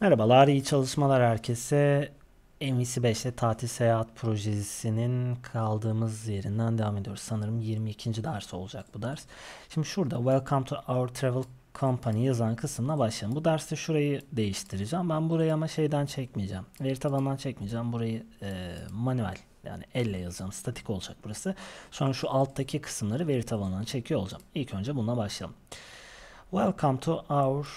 Merhabalar, iyi çalışmalar herkese. MVC 5'te tatil seyahat projesinin kaldığımız yerinden devam ediyoruz. Sanırım 22. ders olacak bu ders. Şimdi şurada Welcome to our travel company yazan kısımla başlayalım. Bu derste şurayı değiştireceğim. Ben burayı ama şeyden çekmeyeceğim. Veri tabanından çekmeyeceğim. Burayı e, manuel yani elle yazacağım. Statik olacak burası. Sonra şu alttaki kısımları veri tabanından çekiyor olacağım. İlk önce bununla başlayalım. Welcome to our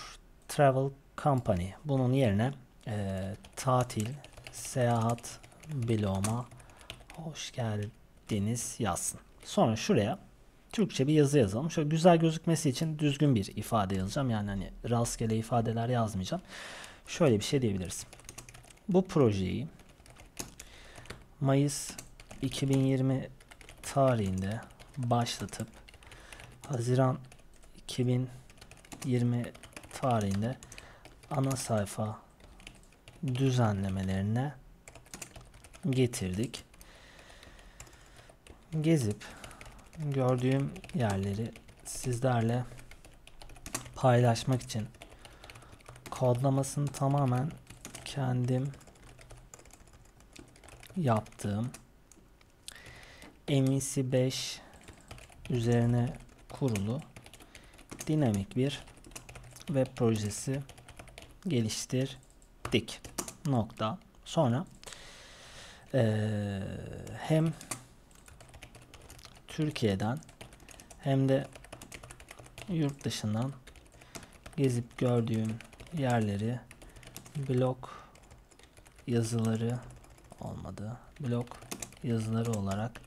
travel company. Bunun yerine e, tatil, seyahat bloğuma hoş geldiniz yazsın. Sonra şuraya Türkçe bir yazı yazalım. Şöyle güzel gözükmesi için düzgün bir ifade yazacağım. Yani hani rastgele ifadeler yazmayacağım. Şöyle bir şey diyebiliriz. Bu projeyi Mayıs 2020 tarihinde başlatıp Haziran 2020 tarihinde ana sayfa düzenlemelerine getirdik. Gezip gördüğüm yerleri sizlerle paylaşmak için kodlamasını tamamen kendim yaptığım MEC5 üzerine kurulu dinamik bir web projesi geliştirdik. Nokta. Sonra ee, hem Türkiye'den hem de yurt dışından gezip gördüğüm yerleri blok yazıları olmadı. Blok yazıları olarak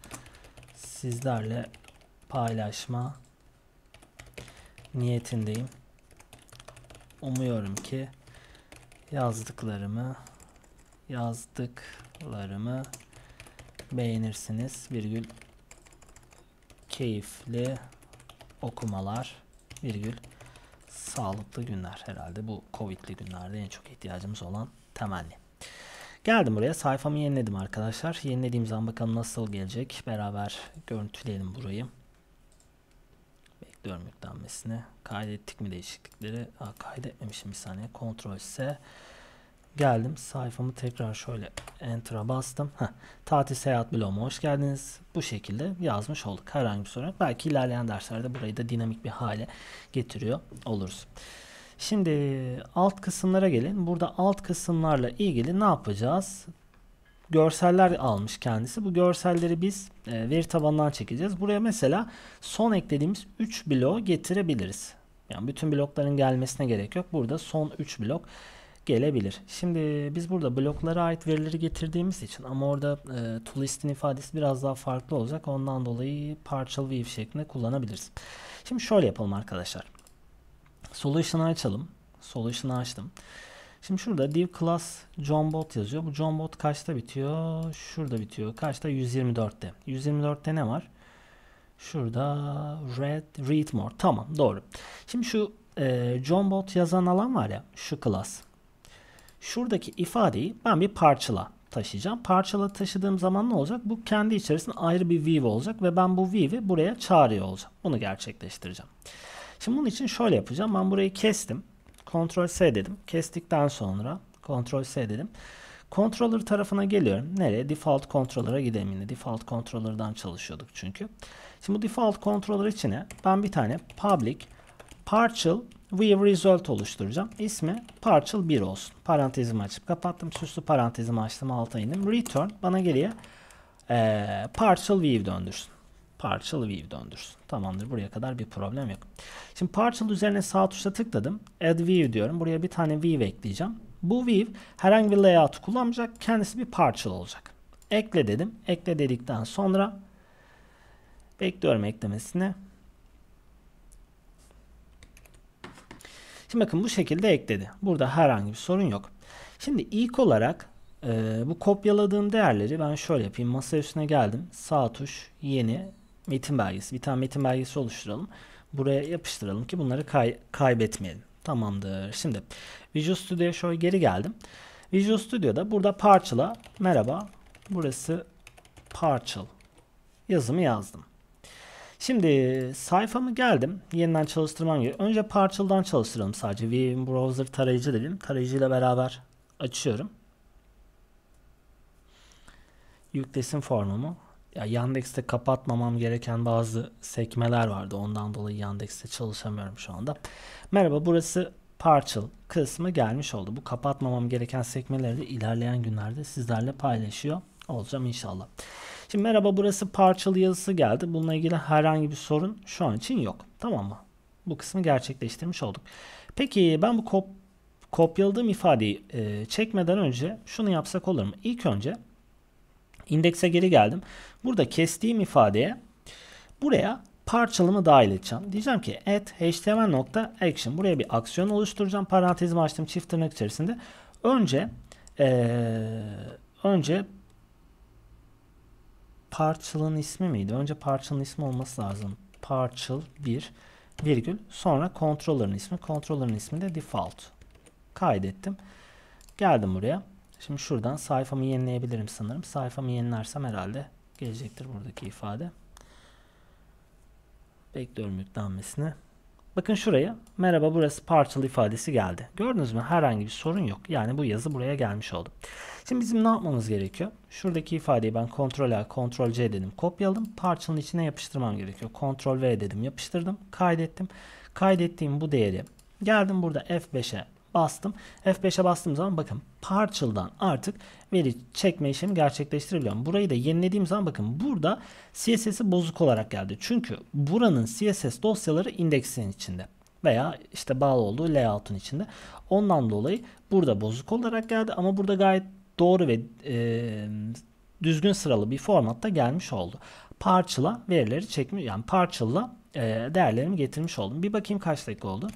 sizlerle paylaşma niyetindeyim. Umuyorum ki yazdıklarımı yazdıklarımı beğenirsiniz virgül keyifli okumalar virgül sağlıklı günler herhalde bu covidli günlerde en çok ihtiyacımız olan temelli. Geldim buraya sayfamı yeniledim arkadaşlar. Yenilediğim zaman bakalım nasıl gelecek. Beraber görüntüleyelim burayı. Bekliyorum yüklenmesini. Kaydettik mi değişiklikleri? Aa, kaydetmemişim bir saniye. Ctrl S. Geldim sayfamı tekrar şöyle enter'a bastım. Heh. Tatil seyahat bloğuma hoş geldiniz. Bu şekilde yazmış olduk herhangi bir sorun. Belki ilerleyen derslerde burayı da dinamik bir hale getiriyor oluruz. Şimdi alt kısımlara gelin. Burada alt kısımlarla ilgili ne yapacağız? görseller almış kendisi. Bu görselleri biz e, veri tabanından çekeceğiz. Buraya mesela son eklediğimiz 3 bloğu getirebiliriz. Yani bütün blokların gelmesine gerek yok. Burada son 3 blok gelebilir. Şimdi biz burada bloklara ait verileri getirdiğimiz için ama orada e, toolist'in ifadesi biraz daha farklı olacak. Ondan dolayı partial view şeklinde kullanabiliriz. Şimdi şöyle yapalım arkadaşlar. Solution'ı açalım. Solution'ı açtım. Şimdi şurada div class johnbot yazıyor. Bu johnbot kaçta bitiyor? Şurada bitiyor. Kaçta? 124'te. 124'te ne var? Şurada red read more. Tamam doğru. Şimdi şu e, johnbot yazan alan var ya şu class. Şuradaki ifadeyi ben bir parçala taşıyacağım. Parçala taşıdığım zaman ne olacak? Bu kendi içerisinde ayrı bir view olacak ve ben bu view'i buraya çağırıyor olacağım. Bunu gerçekleştireceğim. Şimdi bunun için şöyle yapacağım. Ben burayı kestim. Ctrl S dedim. Kestikten sonra Ctrl S dedim. Controller tarafına geliyorum. Nereye? Default Controller'a gidelim yine. Default Controller'dan çalışıyorduk çünkü. Şimdi bu Default Controller içine ben bir tane public partial Weave Result oluşturacağım. İsmi Partial 1 olsun. Parantezimi açıp kapattım. Süslü parantezimi açtım. Alta indim. Return bana geriye e, Partial Weave döndürsün. Partial Weave döndürsün. Tamamdır. Buraya kadar bir problem yok. Şimdi Partial üzerine sağ tuşla tıkladım. Add Weave diyorum. Buraya bir tane Weave ekleyeceğim. Bu Weave herhangi bir layout kullanmayacak. Kendisi bir Partial olacak. Ekle dedim. Ekle dedikten sonra bekliyorum eklemesini. Şimdi bakın bu şekilde ekledi. Burada herhangi bir sorun yok. Şimdi ilk olarak e, bu kopyaladığım değerleri ben şöyle yapayım. Masa üstüne geldim. Sağ tuş yeni metin belgesi. Bir tane metin belgesi oluşturalım. Buraya yapıştıralım ki bunları kay kaybetmeyelim. Tamamdır. Şimdi Visual Studio'ya şöyle geri geldim. Visual Studio'da burada parçala. Merhaba. Burası parçal. Yazımı yazdım. Şimdi sayfamı geldim. Yeniden çalıştırmam gerekiyor. Önce parçaldan çalıştıralım sadece. Vim Browser tarayıcı dedim. Tarayıcıyla beraber açıyorum. Yüklesin formumu. Ya Yandex'te kapatmamam gereken bazı sekmeler vardı. Ondan dolayı Yandex'te çalışamıyorum şu anda. Merhaba burası parçal kısmı gelmiş oldu. Bu kapatmamam gereken sekmeleri de ilerleyen günlerde sizlerle paylaşıyor olacağım inşallah. Şimdi merhaba burası parçalı yazısı geldi. Bununla ilgili herhangi bir sorun şu an için yok. Tamam mı? Bu kısmı gerçekleştirmiş olduk. Peki ben bu kop kopyaladığım ifadeyi e, çekmeden önce şunu yapsak olur mu? İlk önce indekse geri geldim. Burada kestiğim ifadeye buraya parçalımı dahil edeceğim. Diyeceğim ki at html nokta action. Buraya bir aksiyon oluşturacağım. Parantezimi açtım çift tırnak içerisinde. Önce ee, önce parçalın ismi miydi? Önce parçanın ismi olması lazım. Parçal 1 virgül sonra controller'ın ismi. Controller'ın ismi de default. Kaydettim. Geldim buraya. Şimdi şuradan sayfamı yenileyebilirim sanırım. Sayfamı yenilersem herhalde gelecektir buradaki ifade. Bekliyorum yüklenmesini. Bakın şuraya merhaba burası parçalı ifadesi geldi. Gördünüz mü? Herhangi bir sorun yok. Yani bu yazı buraya gelmiş oldu. Şimdi bizim ne yapmamız gerekiyor? Şuradaki ifadeyi ben Ctrl A, Ctrl C dedim. Kopyaladım. Parçanın içine yapıştırmam gerekiyor. Ctrl V dedim. Yapıştırdım. Kaydettim. Kaydettiğim bu değeri geldim burada F5'e bastım. F5'e bastığım zaman bakın parçıldan artık veri çekme işlemi gerçekleştiriliyor. Burayı da yenilediğim zaman bakın burada CSS'i bozuk olarak geldi. Çünkü buranın CSS dosyaları indeksin içinde veya işte bağlı olduğu layout'un içinde. Ondan dolayı burada bozuk olarak geldi ama burada gayet doğru ve e, düzgün sıralı bir formatta gelmiş oldu. Parçala verileri çekmiş yani parçala e, değerlerimi getirmiş oldum. Bir bakayım kaç dakika oldu.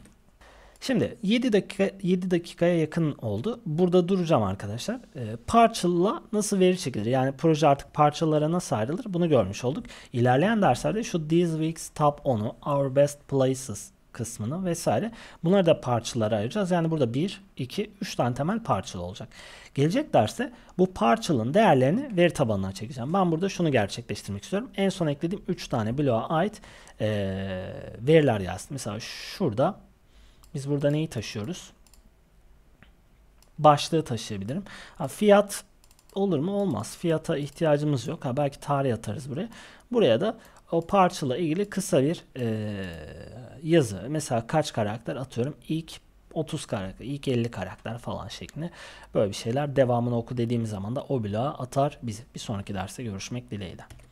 Şimdi 7 dakika 7 dakikaya yakın oldu. Burada duracağım arkadaşlar. E, parçala nasıl veri çekilir? Yani proje artık parçalara nasıl ayrılır? Bunu görmüş olduk. İlerleyen derslerde şu This Week's Top 10'u, Our Best Places kısmını vesaire. Bunları da parçalara ayıracağız. Yani burada 1, 2, 3 tane temel parçalı olacak. Gelecek derste bu parçalın değerlerini veri tabanına çekeceğim. Ben burada şunu gerçekleştirmek istiyorum. En son eklediğim 3 tane bloğa ait e, veriler yazdım. Mesela şurada biz burada neyi taşıyoruz? Başlığı taşıyabilirim. Ha, fiyat Olur mu? Olmaz. Fiyata ihtiyacımız yok. Ha belki tarih atarız buraya. Buraya da o parçala ilgili kısa bir e, yazı. Mesela kaç karakter atıyorum? İlk 30 karakter, ilk 50 karakter falan şeklinde böyle bir şeyler devamını oku dediğimiz zaman da o bloğa atar bizi. Bir sonraki derste görüşmek dileğiyle.